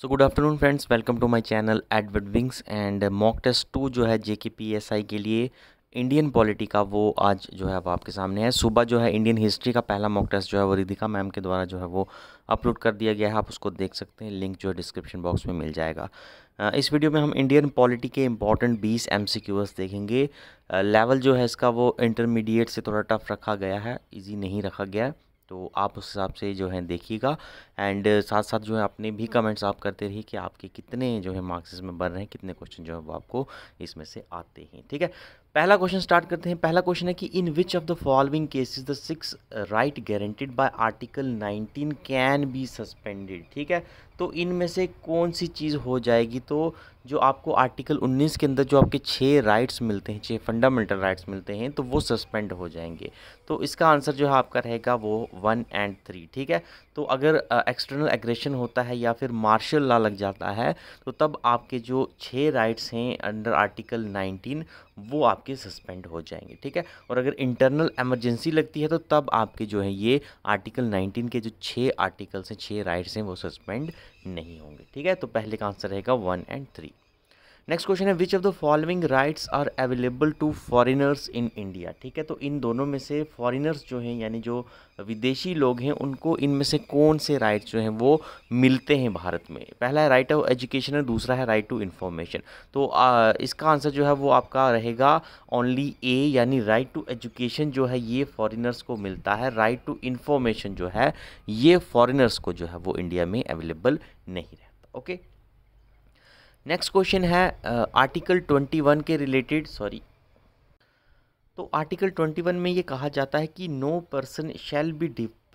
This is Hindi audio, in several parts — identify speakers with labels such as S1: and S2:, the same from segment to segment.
S1: So good afternoon friends welcome to my channel Edward wings and mock test two जो है जे के पी एस आई के लिए इंडियन पॉलिटी का वो आज जो है वो आपके सामने है सुबह जो है इंडियन हिस्ट्री का पहला मॉक टेस्ट जो है वो रिधिका मैम के द्वारा जो है वो अपलोड कर दिया गया है आप उसको देख सकते हैं लिंक जो है डिस्क्रिप्शन बॉक्स में मिल जाएगा इस वीडियो में हम इंडियन पॉलिटी के इंपॉर्टेंट 20 एम देखेंगे लेवल जो है इसका वो इंटरमीडिएट से थोड़ा टफ रखा गया है ईजी नहीं रखा गया है तो आप उस हिसाब से जो है देखिएगा एंड साथ साथ जो है अपने भी कमेंट्स आप करते रहिए कि आपके कितने जो है मार्क्स इसमें बन रहे हैं कितने क्वेश्चन जो है वो आपको इसमें से आते हैं ठीक है पहला क्वेश्चन स्टार्ट करते हैं पहला क्वेश्चन है कि in which of the following cases the six right guaranteed by article 19 can be suspended ठीक है तो इनमें से कौन सी चीज़ हो जाएगी तो जो आपको आर्टिकल 19 के अंदर जो आपके छः राइट्स मिलते हैं छः फंडामेंटल राइट्स मिलते हैं तो वो सस्पेंड हो जाएंगे तो इसका आंसर जो है आपका रहेगा वो वन एंड थ्री ठीक है तो अगर एक्सटर्नल uh, एग्रेशन होता है या फिर मार्शल लॉ लग जाता है तो तब आपके जो छः राइट्स हैं अंडर आर्टिकल नाइनटीन वो आपके आपके सस्पेंड हो जाएंगे ठीक है और अगर इंटरनल एमरजेंसी लगती है तो तब आपके जो है ये आर्टिकल 19 के जो छः आर्टिकल्स हैं छः राइट्स हैं वो सस्पेंड नहीं होंगे ठीक है तो पहले का आंसर रहेगा one and three next question है which of the following rights are available to foreigners in India ठीक है तो इन दोनों में से फॉरेनर्स जो हैं यानी जो विदेशी लोग हैं उनको इनमें से कौन से राइट्स जो हैं वो मिलते हैं भारत में पहला है राइट ऑफ एजुकेशन और दूसरा है राइट टू इन्फॉर्मेशन तो आ, इसका आंसर जो है वो आपका रहेगा ओनली ए यानी राइट टू एजुकेशन जो है ये फॉरेनर्स को मिलता है राइट टू इन्फॉर्मेशन जो है ये फॉरेनर्स को जो है वो इंडिया में अवेलेबल नहीं रहता ओके नेक्स्ट क्वेश्चन है आर्टिकल ट्वेंटी वन के रिलेटेड सॉरी तो आर्टिकल ट्वेंटी वन में ये कहा जाता है कि no person shall be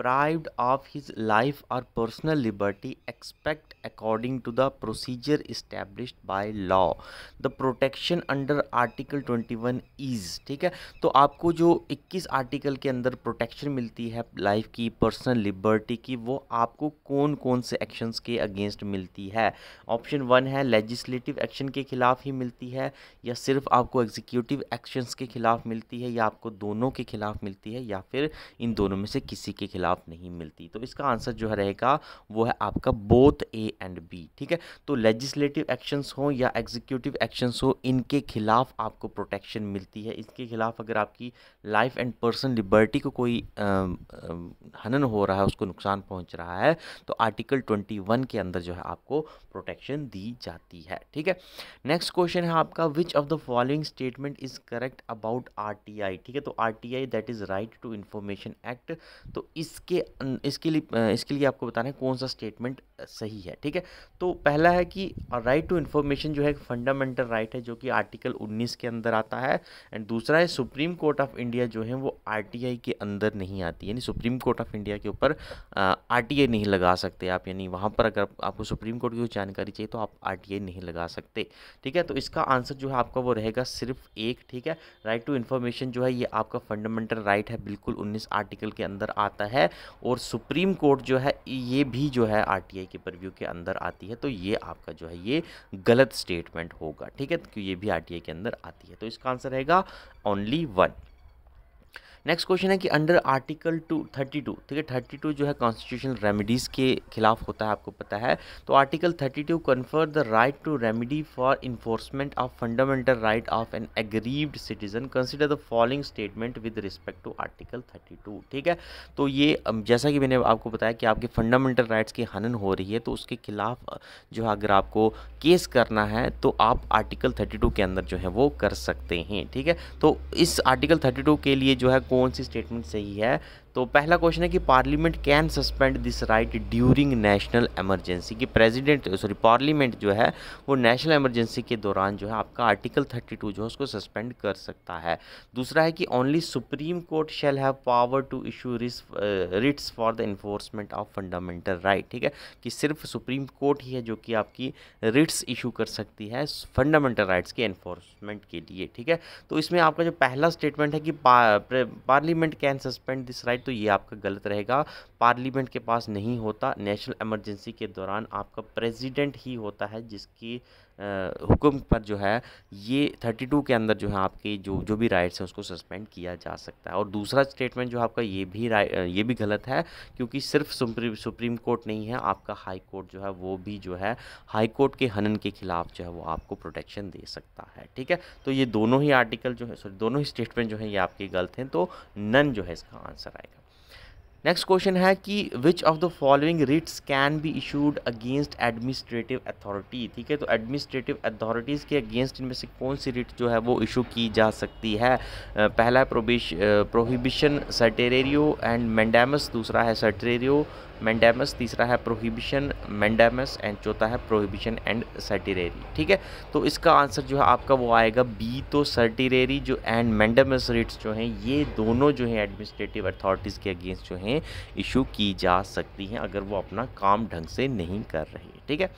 S1: deprived of his life or personal liberty except according to the procedure established by law the protection under article 21 is ठीक है तो आपको जो 21 आर्टिकल के अंदर प्रोटेक्शन मिलती है लाइफ की पर्सनल लिबर्टी की वो आपको कौन कौन से एक्शंस के अगेंस्ट मिलती है ऑप्शन वन है लेजिस्लेटिव एक्शन के खिलाफ ही मिलती है या सिर्फ आपको एग्जीक्यूटिव एक्शंस के खिलाफ मिलती है या आपको दोनों के खिलाफ मिलती है या फिर इन दोनों में से किसी के खिलाफ आप नहीं मिलती तो इसका आंसर जो है रहेगा वो है आपका बोथ ए एंड बी ठीक है तो लेजिस्लेटिव एक्शंस हो या एग्जीक्यूटिव एक्शंस हो इनके खिलाफ आपको प्रोटेक्शन मिलती है इसके खिलाफ अगर आपकी लाइफ एंड पर्सन लिबर्टी को कोई आ, आ, हनन हो रहा है उसको नुकसान पहुँच रहा है तो आर्टिकल ट्वेंटी के अंदर जो है आपको प्रोटेक्शन दी जाती है ठीक है नेक्स्ट क्वेश्चन है आपका which of the following statement is correct about R ठीक है तो R T I that is right to information act तो इस इसके अं, इसके लिए इसके लिए आपको बताना है कौन सा स्टेटमेंट सही है ठीक है तो पहला है कि राइट टू इन्फॉर्मेशन जो है फंडामेंटल राइट right है जो कि आर्टिकल 19 के अंदर आता है एंड दूसरा है सुप्रीम कोर्ट ऑफ इंडिया जो है वो आर के अंदर नहीं आती यानी सुप्रीम कोर्ट ऑफ इंडिया के ऊपर आर नहीं लगा सकते आप यानी वहाँ पर अगर आपको सुप्रीम कोर्ट की जानकारी चाहिए तो आप आर नहीं लगा सकते ठीक है तो इसका आंसर जो है आपका वो रहेगा सिर्फ एक ठीक है राइट टू इन्फॉर्मेशन जो है ये आपका फंडामेंटल राइट right है बिल्कुल उन्नीस आर्टिकल के अंदर आता है है और सुप्रीम कोर्ट जो है ये भी जो है आर के परव्यू के अंदर आती है तो ये आपका जो है ये गलत स्टेटमेंट होगा ठीक है तो ये भी आर के अंदर आती है तो इसका आंसर रहेगा ओनली वन नेक्स्ट क्वेश्चन है कि under article two thirty two ठीक है थर्टी टू जो है कॉन्स्टिट्यूशनल रेमेडीज़ के खिलाफ होता है आपको पता है तो article thirty two confer the right to remedy for enforcement of fundamental right of an aggrieved citizen consider the following statement with respect to article thirty two ठीक है तो ये जैसा कि मैंने आपको बताया कि आपके फंडामेंटल राइट्स की हनन हो रही है तो उसके खिलाफ जो है अगर आपको केस करना है तो आप आर्टिकल थर्टी टू के अंदर जो है वो कर सकते हैं ठीक है तो इस आर्टिकल थर्टी टू के लिए जो है कौन सी स्टेटमेंट सही है तो पहला क्वेश्चन है कि parliament can suspend this right during national emergency कि प्रेसिडेंट सॉरी पार्लियामेंट जो है वो नेशनल एमरजेंसी के दौरान जो है आपका आर्टिकल 32 जो है उसको सस्पेंड कर सकता है दूसरा है कि only supreme court shall have power to issue writs for the enforcement of fundamental right ठीक है कि सिर्फ सुप्रीम कोर्ट ही है जो कि आपकी रिट्स इशू कर सकती है फंडामेंटल राइट्स के इन्फोर्समेंट के लिए ठीक है तो इसमें आपका जो पहला स्टेटमेंट है कि parliament can suspend this right तो ये आपका गलत रहेगा पार्लियामेंट के पास नहीं होता नेशनल इमरजेंसी के दौरान आपका प्रेसिडेंट ही होता है जिसकी हुक्म पर जो है ये थर्टी टू के अंदर जो है आपकी जो जो भी राइट्स हैं उसको सस्पेंड किया जा सकता है और दूसरा स्टेटमेंट जो आपका ये भी ये भी गलत है क्योंकि सिर्फ सुप्रीम सुप्रीम कोर्ट नहीं है आपका हाई कोर्ट जो है वो भी जो है हाई कोर्ट के हनन के खिलाफ जो है वो आपको प्रोटेक्शन दे सकता है ठीक है तो ये दोनों ही आर्टिकल जो है सॉरी दोनों ही स्टेटमेंट जो है ये आपके गलत हैं तो नन जो है इसका आंसर आएगा नेक्स्ट क्वेश्चन है कि which of the following writs can be issued against administrative authority ठीक है तो एडमिनिस्ट्रेटिव अथॉरिटीज़ के अगेंस्ट इनमें से कौन सी रिट जो है वो इशू की जा सकती है पहला प्रोबिश प्रोहिबिशन सर्टेरियो एंड मैंडामस दूसरा है सर्टेरियो मैंडेमस तीसरा है प्रोहिबिशन मैंडेमस एंड चौथा है प्रोहिबिशन एंड सर्टिरेरी ठीक है तो इसका आंसर जो है आपका वो आएगा बी तो सर्टिरेरी जो एंड मैंडेमस रेट्स जो हैं ये दोनों जो हैं एडमिनिस्ट्रेटिव अथॉरिटीज़ के अगेंस्ट जो हैं इशू की जा सकती हैं अगर वो अपना काम ढंग से नहीं कर रही ठीक है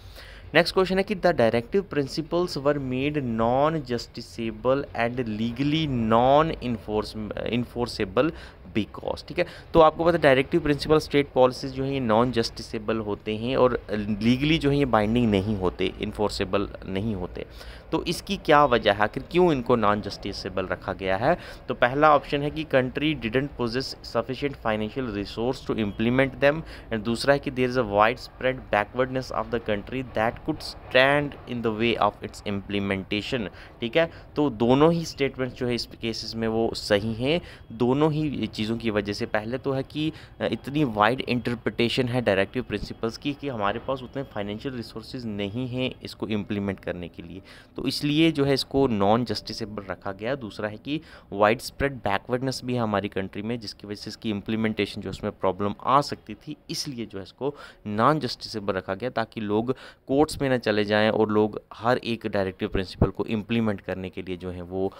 S1: नेक्स्ट क्वेश्चन है कि the directive principles were made non justiciable and legally non enforce enforceable because ठीक है तो आपको पता है डायरेक्टिव प्रिंसिपल स्टेट पॉलिसीज जो है ये नॉन जस्टिसेबल होते हैं और लीगली जो है ये बाइंडिंग नहीं होते इन्फोर्सेबल नहीं होते तो इसकी क्या वजह है आखिर क्यों इनको नॉन जस्टिसेबल रखा गया है तो पहला ऑप्शन है कि country didn't possess sufficient financial resource to implement them and दूसरा है कि there is a wide spread backwardness of the country that could stand in the way of its implementation ठीक है तो दोनों ही स्टेटमेंट्स जो है इस केसेस में वो सही हैं दोनों ही चीज़ों की वजह से पहले तो है कि इतनी वाइड इंटरप्रटेशन है डायरेक्टिव प्रिंसिपल्स की कि हमारे पास उतने फाइनेंशियल रिसोर्स नहीं हैं इसको इम्प्लीमेंट करने के लिए तो इसलिए जो है इसको नॉन जस्टिसेबल रखा गया दूसरा है कि वाइड स्प्रेड बैकवर्डनेस भी है हमारी कंट्री में जिसकी वजह से इसकी इम्प्लीमेंटेशन जो उसमें प्रॉब्लम आ सकती थी इसलिए जो है इसको नॉन जस्टिसेबल रखा गया ताकि लोग कोर्ट्स में ना चले जाएँ और लोग हर एक डायरेक्टिव प्रिंसिपल को इम्प्लीमेंट करने के लिए जो है वो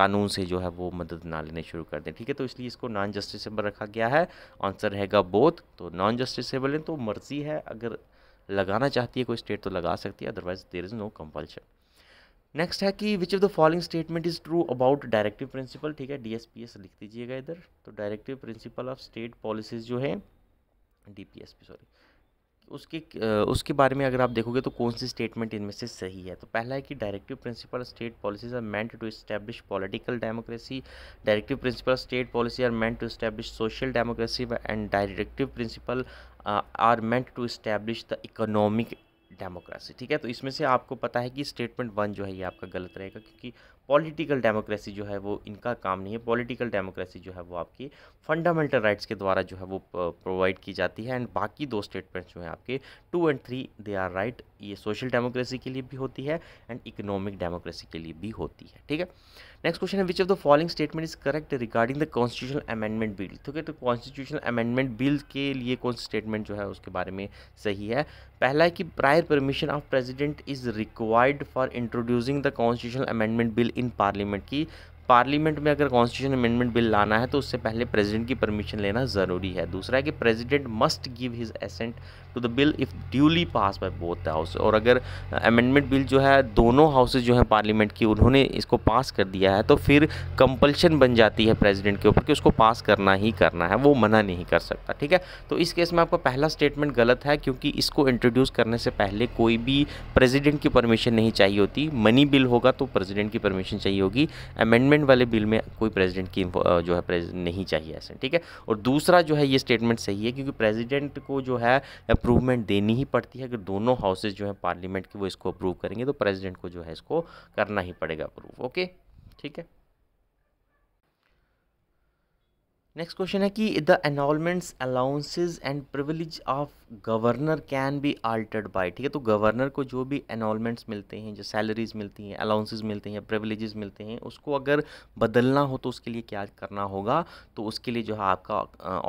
S1: कानून से जो है वो मदद ना लेने शुरू कर दें ठीक है तो इसलिए इसको नॉन नॉन जस्टिसेबल रखा गया है आंसर रहेगा बोथ तो नॉन जस्टिसेबल है तो मर्जी है अगर लगाना चाहती है कोई स्टेट तो लगा सकती है otherwise there is no compulsion next है कि which of the following statement is true about directive principle ठीक है डीएसपीएस लिख दीजिएगा इधर तो directive principle of state policies जो है डीपीएसपी सॉरी उसके उसके बारे में अगर आप देखोगे तो कौन सी स्टेटमेंट इनमें से सही है तो पहला है कि directive principle state policies are meant to establish political democracy directive principle state policy are meant to establish social democracy and directive principle are meant to establish the economic democracy ठीक है तो इसमें से आपको पता है कि स्टेटमेंट वन जो है ये आपका गलत रहेगा क्योंकि पॉलिटिकल डेमोक्रेसी जो है वो इनका काम नहीं है पॉलिटिकल डेमोक्रेसी जो है वो आपकी फंडामेंटल राइट्स के द्वारा जो है वो प्रोवाइड की जाती है एंड बाकी दो स्टेटमेंट्स जो हैं आपके two and three they are right ये सोशल डेमोक्रेसी के लिए भी होती है एंड इकोनॉमिक डेमोक्रेसी के लिए भी होती है ठीक है नेक्स्ट क्वेश्चन है which of the following statement is correct regarding the constitutional amendment bill ठीक है तो कॉन्स्टिट्यूशनल अमेंडमेंट बिल के लिए कौन सा स्टेटमेंट जो है उसके बारे में सही है पहला है कि prior permission of president is required for introducing the constitutional amendment bill in parliament की पार्लियामेंट में अगर कॉन्स्टिट्यूशन अमेंडमेंट बिल लाना है तो उससे पहले प्रेसिडेंट की परमिशन लेना ज़रूरी है दूसरा है कि president must give his assent to the bill if duly pass by both the house और अगर अमेंडमेंट बिल जो है दोनों हाउसेज जो है पार्लियामेंट की उन्होंने इसको पास कर दिया है तो फिर कंपल्शन बन जाती है प्रेजिडेंट के ऊपर कि उसको पास करना ही करना है वो मना नहीं कर सकता ठीक है तो इस केस में आपका पहला स्टेटमेंट गलत है क्योंकि इसको इंट्रोड्यूस करने से पहले कोई भी प्रेजिडेंट की परमिशन नहीं चाहिए होती मनी बिल होगा तो प्रेजिडेंट की परमिशन चाहिए होगी अमेंडमेंट अमेंडमेंट वाले बिल में कोई प्रेसिडेंट की जो है नहीं चाहिए ऐसे ठीक है और दूसरा जो है ये स्टेटमेंट सही है क्योंकि प्रेसिडेंट को जो है अप्रूवमेंट देनी ही पड़ती है अगर दोनों हाउसेज जो है पार्लियामेंट के वो इसको अप्रूव करेंगे तो प्रेजिडेंट को जो है इसको करना ही पड़ेगा अप्रूव ओके ठीक है नेक्स्ट क्वेश्चन है कि the emoluments allowances and privilege of governor can be altered by ठीक है तो गवर्नर को जो भी अनोलमेंट्स मिलते हैं जो सैलरीज मिलती हैं अलाउंसेज मिलते हैं प्रिविलेजेस मिलते हैं उसको अगर बदलना हो तो उसके लिए क्या करना होगा तो उसके लिए जो है आपका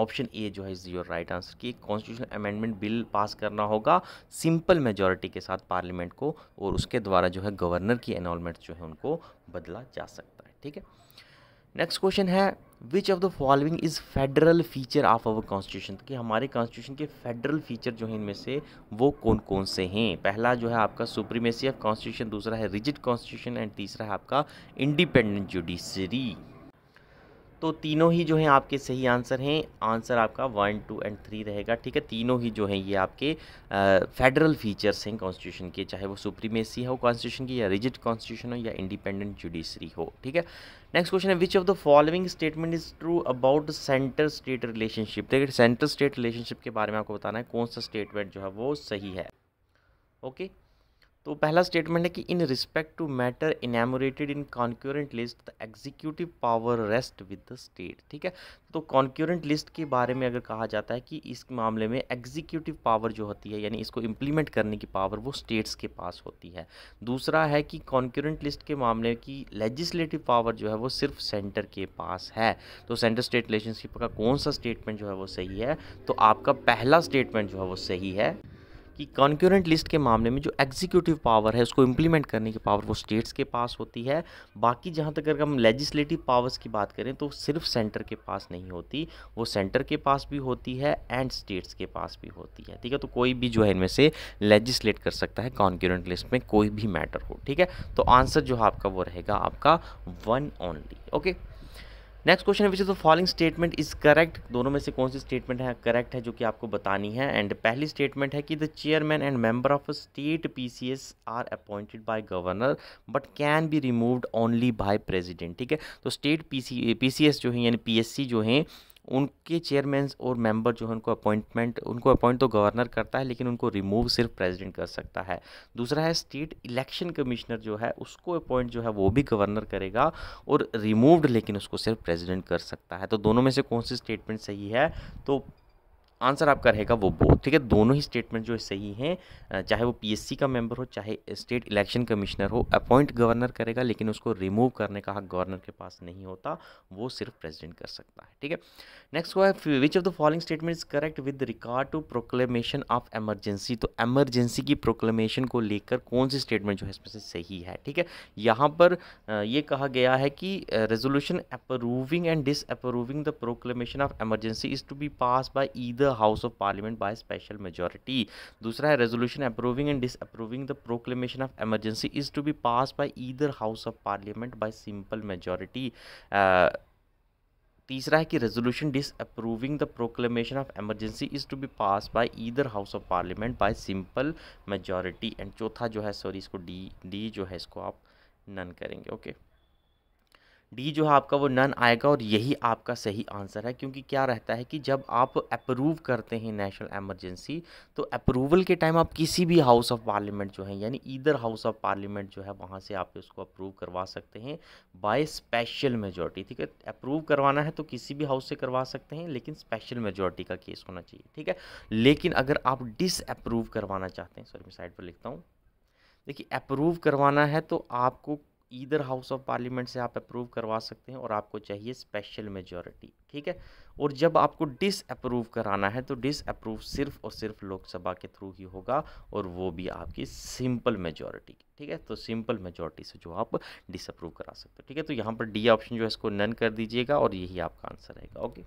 S1: ऑप्शन ए जो है इज़ योर राइट आंसर कि कॉन्स्टिट्यूशन अमेंडमेंट बिल पास करना होगा सिंपल मेजोरिटी के साथ पार्लियामेंट को और उसके द्वारा जो है गवर्नर की अनोलमेंट्स जो है उनको बदला जा सकता है ठीक है नेक्स्ट क्वेश्चन है which of the following is federal feature of our constitution कि हमारे कॉन्स्टिट्यूशन के फेडरल फीचर जो हैं इनमें से वो कौन कौन से हैं पहला जो है आपका सुप्रीमेसी ऑफ कॉन्स्टिट्यूशन दूसरा है रिजिड कॉन्स्टिट्यूशन एंड तीसरा है आपका इंडिपेंडेंट जुडिशरी तो तीनों ही जो हैं आपके सही आंसर हैं आंसर आपका वन टू एंड थ्री रहेगा ठीक है तीनों ही जो हैं ये आपके फेडरल फीचर्स हैं कॉन्स्टिट्यूशन के चाहे वो सुप्रीमेसी हो कॉन्स्टिट्यूशन की या रिजिड कॉन्स्टिट्यूशन हो या इंडिपेंडेंट जुडिशरी हो ठीक है नेक्स्ट क्वेश्चन है which of the following statement is true about centre state relationship देखिए सेंटर स्टेट रिलेशनशिप के बारे में आपको बताना है कौन सा स्टेटमेंट जो है वो सही है ओके okay? तो पहला स्टेटमेंट है कि in respect to matter enumerated in concurrent list the executive power rest with the state ठीक है तो कॉन्क्योरेंट लिस्ट के बारे में अगर कहा जाता है कि इस मामले में एग्जीक्यूटिव पावर जो होती है यानी इसको इम्प्लीमेंट करने की पावर वो स्टेट्स के पास होती है दूसरा है कि कॉन्क्यूरेंट लिस्ट के मामले की लेजिस्लेटिव पावर जो है वो सिर्फ सेंटर के पास है तो सेंटर स्टेट रिलेशनशिप का कौन सा स्टेटमेंट जो है वो सही है तो आपका पहला स्टेटमेंट जो है वो सही है कि कॉन्क्यूरेंट लिस्ट के मामले में जो एग्जीक्यूटिव पावर है उसको इम्प्लीमेंट करने की पावर वो स्टेट्स के पास होती है बाकी जहाँ तक अगर हम लेजिस्लेटिव पावर्स की बात करें तो सिर्फ सेंटर के पास नहीं होती वो सेंटर के पास भी होती है एंड स्टेट्स के पास भी होती है ठीक है तो कोई भी जो है इनमें से लेजिस्लेट कर सकता है कॉन्क्यूरेंट लिस्ट में कोई भी मैटर हो ठीक है तो आंसर जो है आपका वो रहेगा आपका one only okay next question है which is the following statement is correct दोनों में से कौन सी स्टेटमेंट है करेक्ट है जो कि आपको बतानी है एंड पहली स्टेटमेंट है कि the chairman and member of a state PCS are appointed by governor but can be removed only by president ठीक है तो स्टेट पीसी पीसीएस जो है यानी पीएससी जो है उनके चेयरमैन और मेंबर जो है उनको अपॉइंटमेंट उनको अपॉइंट तो गवर्नर करता है लेकिन उनको रिमूव सिर्फ प्रेसिडेंट कर सकता है दूसरा है स्टेट इलेक्शन कमिश्नर जो है उसको अपॉइंट जो है वो भी गवर्नर करेगा और रिमूव्ड लेकिन उसको सिर्फ प्रेसिडेंट कर सकता है तो दोनों में से कौन सी स्टेटमेंट सही है तो आंसर आपका रहेगा वो बोथ ठीक है दोनों ही स्टेटमेंट जो है सही हैं चाहे वो पीएससी का मेंबर हो चाहे स्टेट इलेक्शन कमिश्नर हो अपॉइंट गवर्नर करेगा लेकिन उसको रिमूव करने का हक गवर्नर के पास नहीं होता वो सिर्फ प्रेसिडेंट कर सकता है ठीक है नेक्स्ट हुआ है which of the following statement is correct with regard to proclamation of emergency तो एमरजेंसी की प्रोक्लेमेशन को लेकर कौन सी स्टेटमेंट जो है इसमें से सही है ठीक है यहाँ पर यह कहा गया है कि resolution approving and disapproving the proclamation of emergency is to be pass by either house of parliament by special majority दूसरा है resolution approving and disapproving the proclamation of emergency is to be pass by either house of parliament by simple majority तीसरा है कि resolution disapproving the proclamation of emergency is to be pass by either house of parliament by simple majority and चौथा जो है सॉरी इसको डी डी जो है इसको आप नन करेंगे ओके okay. डी जो है आपका वो नन आएगा और यही आपका सही आंसर है क्योंकि क्या रहता है कि जब आप अप्रूव करते हैं नेशनल एमरजेंसी तो अप्रूवल के टाइम आप किसी भी हाउस ऑफ पार्लियामेंट जो है यानी ईदर हाउस ऑफ पार्लियामेंट जो है वहाँ से आप उसको अप्रूव करवा सकते हैं बाय स्पेशल मेजोरिटी ठीक है अप्रूव करवाना है तो किसी भी हाउस से करवा सकते हैं लेकिन स्पेशल मेजोरिटी का केस होना चाहिए ठीक है लेकिन अगर आप डिसअप्रूव करवाना चाहते हैं सॉरी मैं साइड पर लिखता हूँ देखिए अप्रूव करवाना है तो आपको ईदर हाउस ऑफ पार्लियामेंट से आप अप्रूव करवा सकते हैं और आपको चाहिए स्पेशल मेजोरिटी ठीक है और जब आपको डिसअप्रूव कराना है तो डिसअप्रूव सिर्फ और सिर्फ लोकसभा के थ्रू ही होगा और वो भी आपकी सिंपल मेजोरिटी ठीक है तो सिंपल मेजोरिटी से जो आप डिसअप्रूव करा सकते हो ठीक है तो यहाँ पर डी ऑप्शन जो है इसको नन कर दीजिएगा और यही आपका आंसर रहेगा ओके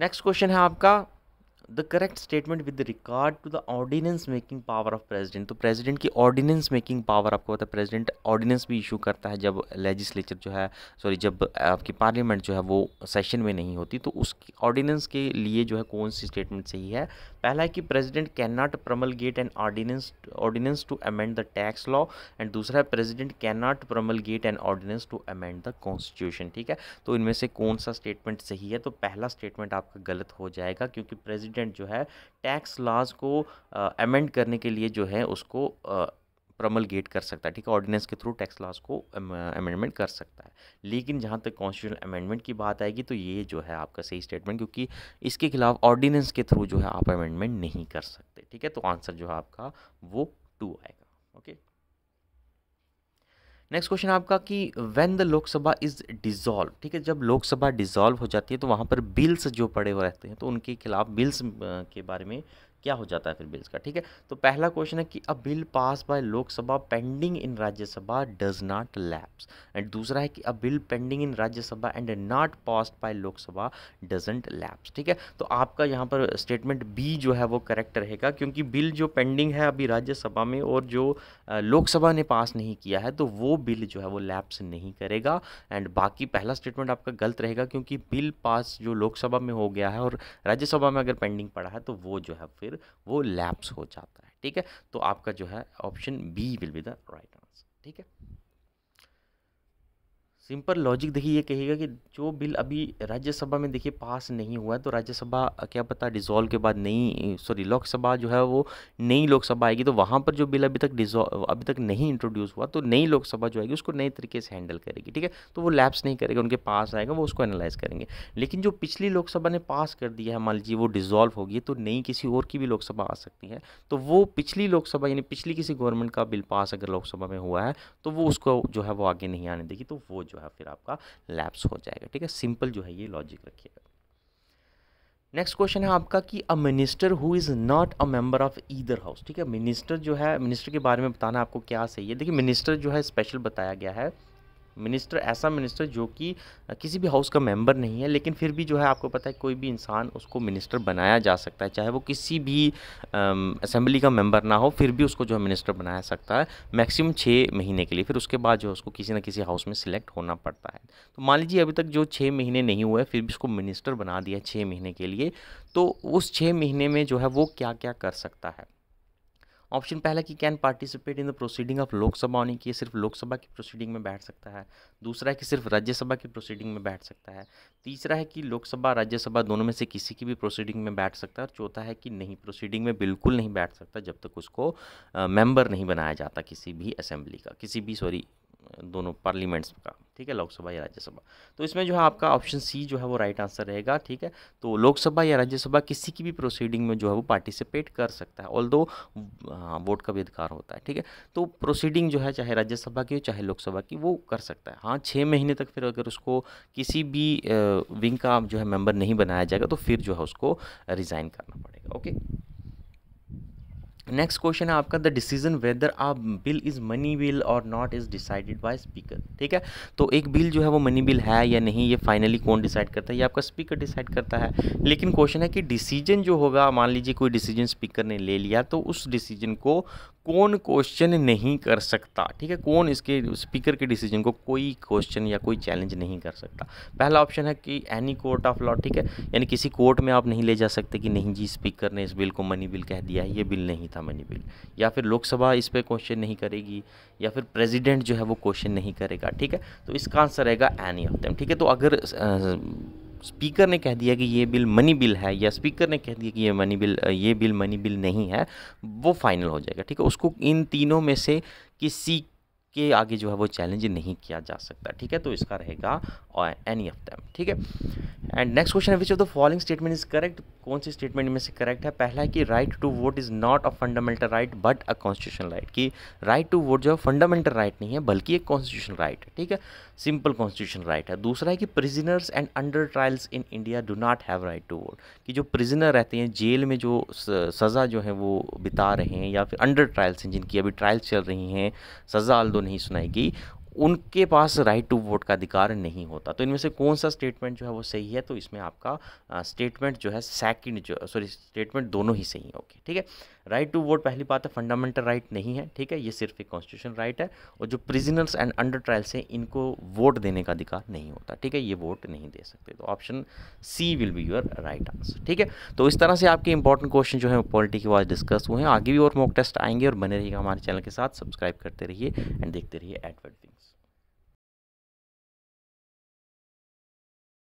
S1: नेक्स्ट क्वेश्चन है आपका the correct statement with regard to the ordinance making power of president तो प्रेजिडेंट की ऑर्डिनेंस मेकिंग पावर आपको पता है प्रेजिडेंट ऑर्डिनेंस भी इशू करता है जब लेजिस्लेचर जो है सॉरी जब आपकी पार्लियामेंट जो है वो सेशन में नहीं होती तो उसकी ऑर्डिनेंस के लिए जो है कौन सी स्टेटमेंट सही है पहला है कि president can not promulgate an ordinance ordinance to amend the tax law and दूसरा है president can not promulgate an ordinance to amend the constitution ठीक है तो इनमें से कौन सा स्टेटमेंट सही है तो पहला स्टेटमेंट आपका गलत हो जाएगा क्योंकि प्रेजिडेंट प्रेसिडेंट जो है टैक्स लॉज को अमेंड करने के लिए जो है उसको प्रमलगेट कर सकता है ठीक है ऑर्डिनेंस के थ्रू टैक्स लॉज को अमेंडमेंट कर सकता है लेकिन जहाँ तक कॉन्स्टिट्यूशन अमेंडमेंट की बात आएगी तो ये जो है आपका सही स्टेटमेंट क्योंकि इसके खिलाफ ऑर्डिनेंस के थ्रू जो है आप अमेंडमेंट नहीं कर सकते ठीक है तो आंसर जो है आपका वो टू आएगा नेक्स्ट क्वेश्चन आपका कि when the Lok Sabha is dissolve ठीक है जब लोकसभा डिज़ोल्व हो जाती है तो वहाँ पर बिल्स जो पड़े हुए रहते हैं तो उनके खिलाफ बिल्स के बारे में क्या हो जाता है फिर बिल्स का ठीक है तो पहला क्वेश्चन है कि a bill pass by Lok Sabha pending in Rajya Sabha does not lapse and दूसरा है कि a bill pending in Rajya Sabha and not pass by Lok Sabha doesn't lapse ठीक है तो आपका यहाँ पर स्टेटमेंट बी जो है वो करेक्ट रहेगा क्योंकि बिल जो पेंडिंग है अभी राज्यसभा में और जो लोकसभा ने पास नहीं किया है तो वो बिल जो है वो लैप्स नहीं करेगा एंड बाकी पहला स्टेटमेंट आपका गलत रहेगा क्योंकि बिल पास जो लोकसभा में हो गया है और राज्यसभा में अगर पेंडिंग पड़ा है तो वो जो है फिर फिर वो लैप्स हो जाता है ठीक है तो आपका जो है option B will be the right answer ठीक है सिंपल लॉजिक देखिए ये कहेगा कि जो बिल अभी राज्यसभा में देखिए पास नहीं हुआ है तो राज्यसभा क्या पता डिसॉल्व के बाद नई सॉरी लोकसभा जो है वो नई लोकसभा आएगी तो वहाँ पर जो बिल अभी तक डिसॉल्व अभी तक नहीं इंट्रोड्यूस हुआ तो नई लोकसभा जो आएगी उसको नए तरीके से हैंडल करेगी ठीक है तो वो लैप्स नहीं करेगा उनके पास आएगा वो उसको एनालाइज करेंगे लेकिन जो पिछली लोकसभा ने पास कर दिया है मान लीजिए वो डिजॉल्व होगी तो नई किसी और की भी लोकसभा आ सकती है तो वो पिछली लोकसभा यानी पिछली किसी गवर्नमेंट का बिल पास अगर लोकसभा में हुआ है तो वो उसको जो है वो आगे नहीं आने देगी तो वो जो है फिर आपका लैप्स हो जाएगा ठीक है सिंपल जो है ये लॉजिक रखिएगा नेक्स्ट क्वेश्चन है आपका कि a minister who is not a member of either house ठीक है मिनिस्टर जो है मिनिस्टर के बारे में बताना आपको क्या सही है देखिए मिनिस्टर जो है स्पेशल बताया गया है मिनिस्टर ऐसा मिनिस्टर जो कि किसी भी हाउस का मेंबर नहीं है लेकिन फिर भी जो है आपको पता है कोई भी इंसान उसको मिनिस्टर बनाया जा सकता है चाहे वो किसी भी असेंबली का मेंबर ना हो फिर भी उसको जो है मिनिस्टर बनाया सकता है मैक्सिमम छः महीने के लिए फिर उसके बाद जो है उसको किसी ना किसी हाउस में सिलेक्ट होना पड़ता है तो मान लीजिए अभी तक जो छः महीने नहीं हुए फिर भी उसको मिनिस्टर बना दिया छः महीने के लिए तो उस छः महीने में जो है वो क्या क्या कर सकता है ऑप्शन पहला कि can participate in the proceeding of Lok Sabha यानी कि सिर्फ लोकसभा की प्रोसीडिंग में बैठ सकता है दूसरा है कि सिर्फ राज्यसभा की प्रोसीडिंग में बैठ सकता है तीसरा है कि लोकसभा राज्यसभा दोनों में से किसी की भी प्रोसीडिंग में बैठ सकता है और चौथा है कि नहीं प्रोसीडिंग में बिल्कुल नहीं बैठ सकता जब तक उसको मेम्बर नहीं बनाया जाता किसी भी असेंबली का किसी भी सॉरी दोनों पार्लियामेंट्स का ठीक है लोकसभा या राज्यसभा तो इसमें जो है आपका ऑप्शन सी जो है वो राइट आंसर रहेगा ठीक है तो लोकसभा या राज्यसभा किसी की भी प्रोसीडिंग में जो है वो पार्टिसिपेट कर सकता है ऑल दो वोट का भी अधिकार होता है ठीक है तो प्रोसीडिंग जो है चाहे राज्यसभा की हो चाहे लोकसभा की वो कर सकता है हाँ छः महीने तक फिर अगर उसको किसी भी विंग का जो है मेम्बर नहीं बनाया जाएगा तो फिर जो है उसको रिज़ाइन करना पड़ेगा ओके नेक्स्ट क्वेश्चन है आपका द डिसीजन वेदर आप बिल इज़ मनी बिल और not is decided by speaker ठीक है तो एक बिल जो है वो मनी बिल है या नहीं ये फाइनली कौन डिसाइड करता है ये आपका स्पीकर डिसाइड करता है लेकिन क्वेश्चन है कि डिसीजन जो होगा मान लीजिए कोई डिसीजन स्पीकर ने ले लिया तो उस डिसीजन को कौन क्वेश्चन नहीं कर सकता ठीक है कौन इसके स्पीकर के डिसीजन को कोई क्वेश्चन या कोई चैलेंज नहीं कर सकता पहला ऑप्शन है कि एनी कोर्ट ऑफ लॉ ठीक है यानी किसी कोर्ट में आप नहीं ले जा सकते कि नहीं जी स्पीकर ने इस बिल को मनी बिल कह दिया है ये बिल नहीं था मनी बिल या फिर लोकसभा इस पर क्वेश्चन नहीं करेगी या फिर प्रेजिडेंट जो है वो क्वेश्चन नहीं करेगा ठीक है तो इसका आंसर रहेगा एनी ऑफ दैम ठीक है तो अगर स्पीकर ने कह दिया कि ये बिल मनी बिल है या स्पीकर ने कह दिया कि ये मनी बिल ये बिल मनी बिल नहीं है वो फाइनल हो जाएगा ठीक है उसको इन तीनों में से किसी के आगे जो है वो चैलेंज नहीं किया जा सकता ठीक है तो इसका रहेगा एनी ऑफ दैम ठीक है एंड नेक्स्ट क्वेश्चन है which of the following statement is correct कौन सी स्टेटमेंट में से करेक्ट है पहला है कि right to vote is not a fundamental right but a constitution right कि राइट टू वोट जो है फंडामेंटल राइट नहीं है बल्कि एक कॉन्स्टिट्यूशन राइट है ठीक है सिंपल कॉन्स्टिट्यूशन राइट है दूसरा है कि prisoners and under trials in India do not have right to vote कि जो प्रिजनर रहते हैं जेल में जो सज़ा जो है वो बिता रहे हैं या फिर अंडर ट्रायल्स हैं जिनकी अभी ट्रायल्स चल रही हैं सज़ा आल तो नहीं सुनाएगी उनके पास राइट टू वोट का अधिकार नहीं होता तो इनमें से कौन सा स्टेटमेंट जो है वो सही है तो इसमें आपका स्टेटमेंट जो है सेकंड जो सॉरी स्टेटमेंट दोनों ही सही है ओके ठीक है राइट टू वोट पहली बात है फंडामेंटल राइट right नहीं है ठीक है ये सिर्फ एक कॉन्स्टिट्यूशन राइट है और जो प्रिजनर्स एंड अंडर ट्रायल्स हैं इनको वोट देने का अधिकार नहीं होता ठीक है ये वोट नहीं दे सकते तो option C will be your right answer ठीक है तो इस तरह से आपके इंपॉर्टेंट क्वेश्चन जो है पॉलिटी के बाद डिस्कस हुए हैं आगे भी और मॉक टेस्ट आएंगे और बने रहिएगा हमारे चैनल के साथ सब्सक्राइब करते रहिए एंड देखते रहिए एडवर्टिंग्स